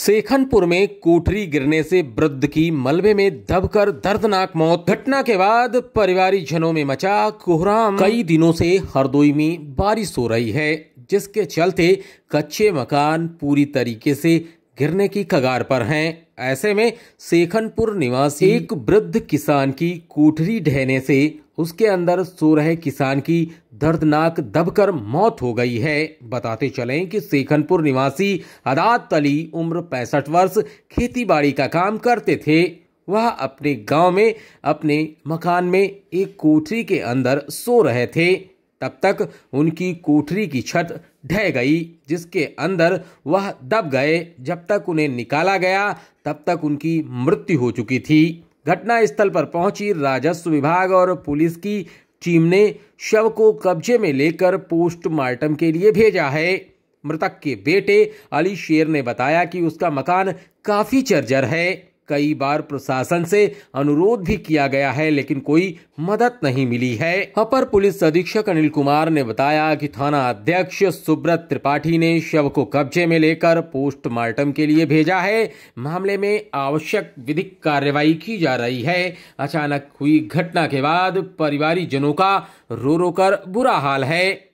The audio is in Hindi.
सेखनपुर में कोठरी गिरने से वृद्ध की मलबे में दबकर दर्दनाक मौत घटना के बाद परिवारिक जनों में मचा कोहराम कई दिनों से हरदोई में बारिश हो रही है जिसके चलते कच्चे मकान पूरी तरीके से गिरने की कगार पर हैं ऐसे में सेखनपुर निवासी एक वृद्ध किसान की कोठरी ढहने से उसके अंदर सो रहे किसान की दर्दनाक दबकर मौत हो गई है बताते चलें कि सेखनपुर निवासी अदात अली उम्र पैंसठ वर्ष खेतीबाड़ी का काम करते थे वह अपने गांव में अपने मकान में एक कोठरी के अंदर सो रहे थे तब तक उनकी कोठरी की छत ढह गई जिसके अंदर वह दब गए जब तक उन्हें निकाला गया तब तक उनकी मृत्यु हो चुकी थी घटना स्थल पर पहुंची राजस्व विभाग और पुलिस की टीम ने शव को कब्जे में लेकर पोस्टमार्टम के लिए भेजा है मृतक के बेटे अली शेर ने बताया कि उसका मकान काफ़ी चर्जर है कई बार प्रशासन से अनुरोध भी किया गया है लेकिन कोई मदद नहीं मिली है अपर पुलिस अधीक्षक अनिल कुमार ने बताया कि थाना अध्यक्ष सुब्रत त्रिपाठी ने शव को कब्जे में लेकर पोस्टमार्टम के लिए भेजा है मामले में आवश्यक विधिक कार्रवाई की जा रही है अचानक हुई घटना के बाद जनों का रो रो कर बुरा हाल है